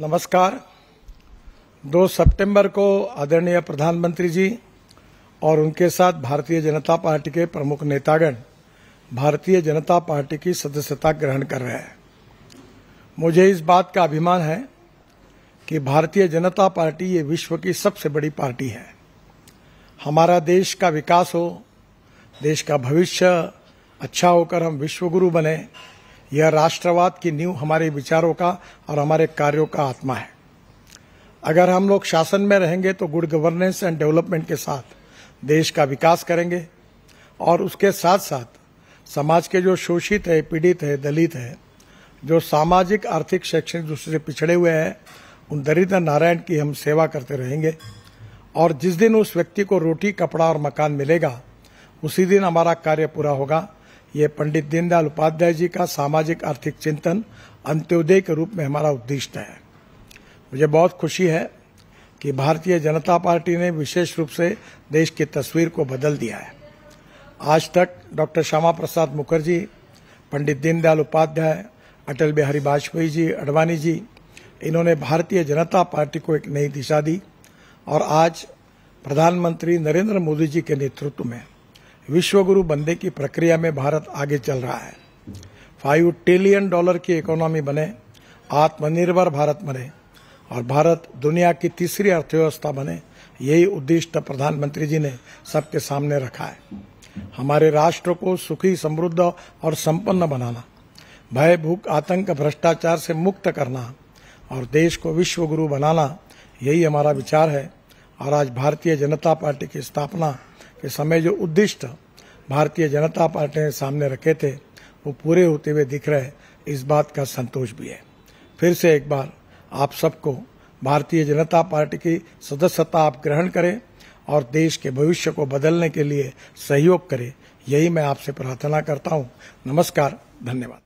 नमस्कार 2 सितंबर को आदरणीय प्रधानमंत्री जी और उनके साथ भारतीय जनता पार्टी के प्रमुख नेतागण भारतीय जनता पार्टी की सदस्यता ग्रहण कर रहे हैं मुझे इस बात का अभिमान है कि भारतीय जनता पार्टी ये विश्व की सबसे बड़ी पार्टी है हमारा देश का विकास हो देश का भविष्य अच्छा होकर हम विश्वगुरु बने यह राष्ट्रवाद की नींव हमारे विचारों का और हमारे कार्यों का आत्मा है अगर हम लोग शासन में रहेंगे तो गुड गवर्नेंस एंड डेवलपमेंट के साथ देश का विकास करेंगे और उसके साथ साथ समाज के जो शोषित है पीड़ित है दलित है जो सामाजिक आर्थिक शैक्षणिक दृष्टि से पिछड़े हुए हैं उन दरिद्र नारायण की हम सेवा करते रहेंगे और जिस दिन उस व्यक्ति को रोटी कपड़ा और मकान मिलेगा उसी दिन हमारा कार्य पूरा होगा ये पंडित दीनदयाल उपाध्याय जी का सामाजिक आर्थिक चिंतन अंत्योदय के रूप में हमारा उद्दिष्ट है मुझे बहुत खुशी है कि भारतीय जनता पार्टी ने विशेष रूप से देश की तस्वीर को बदल दिया है आज तक डॉक्टर श्यामा प्रसाद मुखर्जी पंडित दीनदयाल उपाध्याय अटल बिहारी वाजपेयी जी अडवाणी जी इन्होंने भारतीय जनता पार्टी को एक नई दिशा दी और आज प्रधानमंत्री नरेंद्र मोदी जी के नेतृत्व में विश्वगुरु बनने की प्रक्रिया में भारत आगे चल रहा है फाइव ट्रिलियन डॉलर की इकोनॉमी बने आत्मनिर्भर भारत बने और भारत दुनिया की तीसरी अर्थव्यवस्था बने यही उद्दिष्ट प्रधानमंत्री जी ने सबके सामने रखा है हमारे राष्ट्र को सुखी समृद्ध और संपन्न बनाना भय भूख आतंक भ्रष्टाचार से मुक्त करना और देश को विश्व गुरु बनाना यही हमारा विचार है और आज भारतीय जनता पार्टी की स्थापना के समय जो उद्दिष्ट भारतीय जनता पार्टी ने सामने रखे थे वो पूरे होते हुए दिख रहे इस बात का संतोष भी है फिर से एक बार आप सबको भारतीय जनता पार्टी की सदस्यता आप ग्रहण करें और देश के भविष्य को बदलने के लिए सहयोग करें यही मैं आपसे प्रार्थना करता हूं नमस्कार धन्यवाद